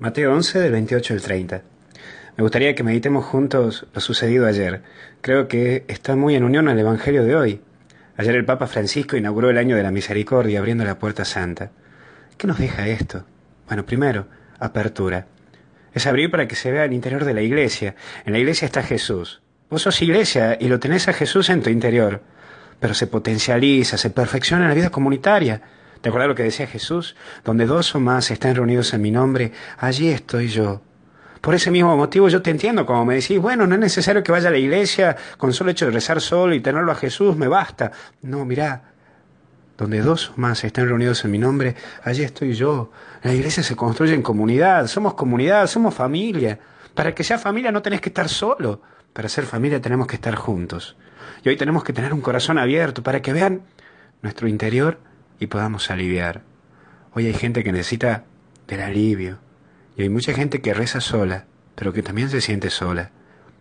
Mateo 11 del 28 al 30. Me gustaría que meditemos juntos lo sucedido ayer. Creo que está muy en unión al Evangelio de hoy. Ayer el Papa Francisco inauguró el año de la misericordia abriendo la puerta santa. ¿Qué nos deja esto? Bueno, primero, apertura. Es abrir para que se vea el interior de la iglesia. En la iglesia está Jesús. Vos sos iglesia y lo tenés a Jesús en tu interior. Pero se potencializa, se perfecciona la vida comunitaria. ¿Te acuerdas lo que decía Jesús? Donde dos o más están reunidos en mi nombre, allí estoy yo. Por ese mismo motivo yo te entiendo, como me decís, bueno, no es necesario que vaya a la iglesia, con solo hecho de rezar solo y tenerlo a Jesús me basta. No, mirá, donde dos o más están reunidos en mi nombre, allí estoy yo. La iglesia se construye en comunidad, somos comunidad, somos familia. Para que sea familia no tenés que estar solo, para ser familia tenemos que estar juntos. Y hoy tenemos que tener un corazón abierto para que vean nuestro interior y podamos aliviar. Hoy hay gente que necesita del alivio y hay mucha gente que reza sola, pero que también se siente sola.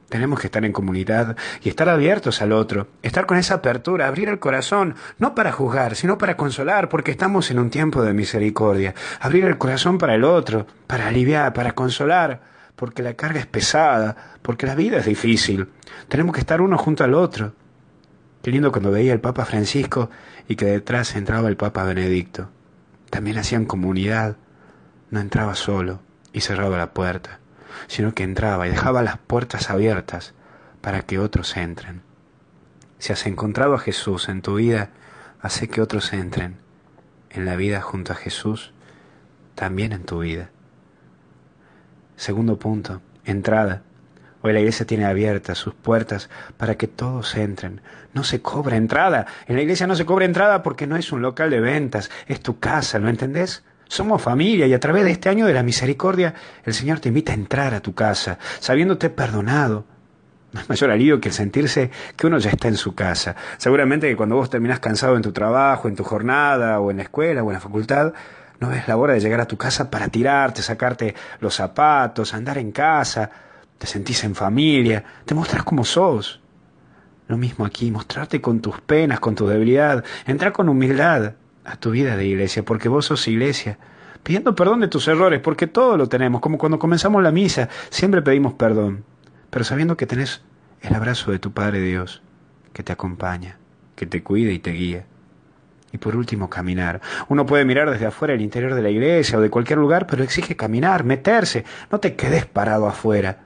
Tenemos que estar en comunidad y estar abiertos al otro, estar con esa apertura, abrir el corazón, no para juzgar, sino para consolar, porque estamos en un tiempo de misericordia. Abrir el corazón para el otro, para aliviar, para consolar, porque la carga es pesada, porque la vida es difícil. Tenemos que estar uno junto al otro, Qué lindo cuando veía al Papa Francisco y que detrás entraba el Papa Benedicto. También hacían comunidad. No entraba solo y cerraba la puerta, sino que entraba y dejaba las puertas abiertas para que otros entren. Si has encontrado a Jesús en tu vida, hace que otros entren en la vida junto a Jesús, también en tu vida. Segundo punto, entrada. Hoy la iglesia tiene abiertas sus puertas para que todos entren. No se cobra entrada. En la iglesia no se cobra entrada porque no es un local de ventas, es tu casa, ¿lo entendés? Somos familia y a través de este año de la misericordia el Señor te invita a entrar a tu casa, sabiéndote perdonado. No es mayor alivio que el sentirse que uno ya está en su casa. Seguramente que cuando vos terminás cansado en tu trabajo, en tu jornada, o en la escuela, o en la facultad, no ves la hora de llegar a tu casa para tirarte, sacarte los zapatos, andar en casa, te sentís en familia, te mostras como sos. Lo mismo aquí, mostrarte con tus penas, con tu debilidad, entrar con humildad a tu vida de iglesia, porque vos sos iglesia, pidiendo perdón de tus errores, porque todo lo tenemos, como cuando comenzamos la misa, siempre pedimos perdón, pero sabiendo que tenés el abrazo de tu Padre Dios, que te acompaña, que te cuida y te guía. Y por último, caminar. Uno puede mirar desde afuera el interior de la iglesia o de cualquier lugar, pero exige caminar, meterse. No te quedes parado afuera.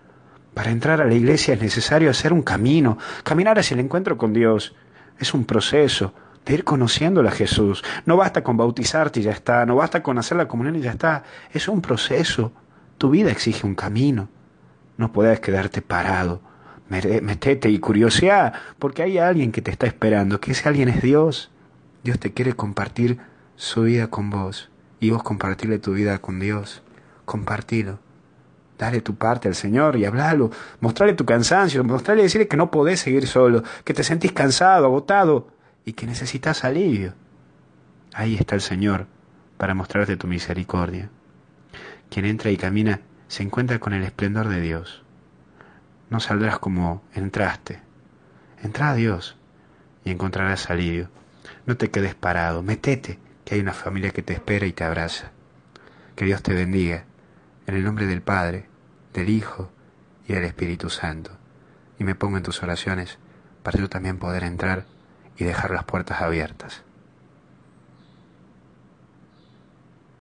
Para entrar a la iglesia es necesario hacer un camino, caminar hacia el encuentro con Dios. Es un proceso de ir conociéndola a Jesús. No basta con bautizarte y ya está, no basta con hacer la comunión y ya está. Es un proceso. Tu vida exige un camino. No puedes quedarte parado. Metete y curiosidad, porque hay alguien que te está esperando, que ese alguien es Dios. Dios te quiere compartir su vida con vos y vos compartirle tu vida con Dios. Compartilo. Dale tu parte al Señor y hablalo. Mostrale tu cansancio, mostrale decirle que no podés seguir solo, que te sentís cansado, agotado y que necesitas alivio. Ahí está el Señor para mostrarte tu misericordia. Quien entra y camina se encuentra con el esplendor de Dios. No saldrás como entraste. Entra a Dios y encontrarás alivio. No te quedes parado, metete, que hay una familia que te espera y te abraza. Que Dios te bendiga en el nombre del Padre, del Hijo y del Espíritu Santo. Y me pongo en tus oraciones para yo también poder entrar y dejar las puertas abiertas.